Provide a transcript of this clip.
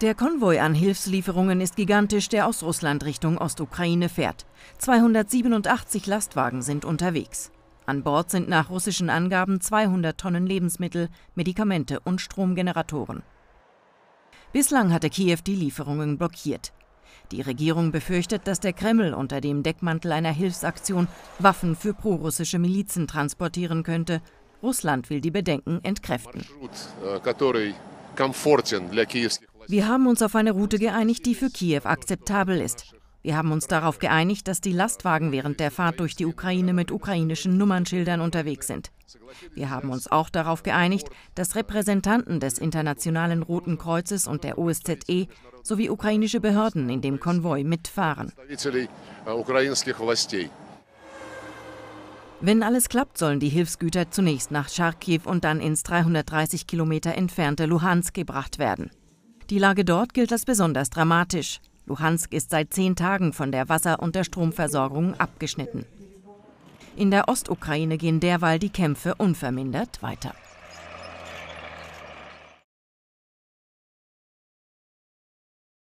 Der Konvoi an Hilfslieferungen ist gigantisch, der aus Russland Richtung Ostukraine fährt. 287 Lastwagen sind unterwegs. An Bord sind nach russischen Angaben 200 Tonnen Lebensmittel, Medikamente und Stromgeneratoren. Bislang hatte Kiew die Lieferungen blockiert. Die Regierung befürchtet, dass der Kreml unter dem Deckmantel einer Hilfsaktion Waffen für prorussische Milizen transportieren könnte. Russland will die Bedenken entkräften. Э, wir haben uns auf eine Route geeinigt, die für Kiew akzeptabel ist. Wir haben uns darauf geeinigt, dass die Lastwagen während der Fahrt durch die Ukraine mit ukrainischen Nummernschildern unterwegs sind. Wir haben uns auch darauf geeinigt, dass Repräsentanten des Internationalen Roten Kreuzes und der OSZE sowie ukrainische Behörden in dem Konvoi mitfahren. Э, Wenn alles klappt, sollen die Hilfsgüter zunächst nach Charkiw und dann ins 330 Kilometer entfernte Luhansk gebracht werden. Die Lage dort gilt als besonders dramatisch. Luhansk ist seit zehn Tagen von der Wasser- und der Stromversorgung abgeschnitten. In der Ostukraine gehen derweil die Kämpfe unvermindert weiter.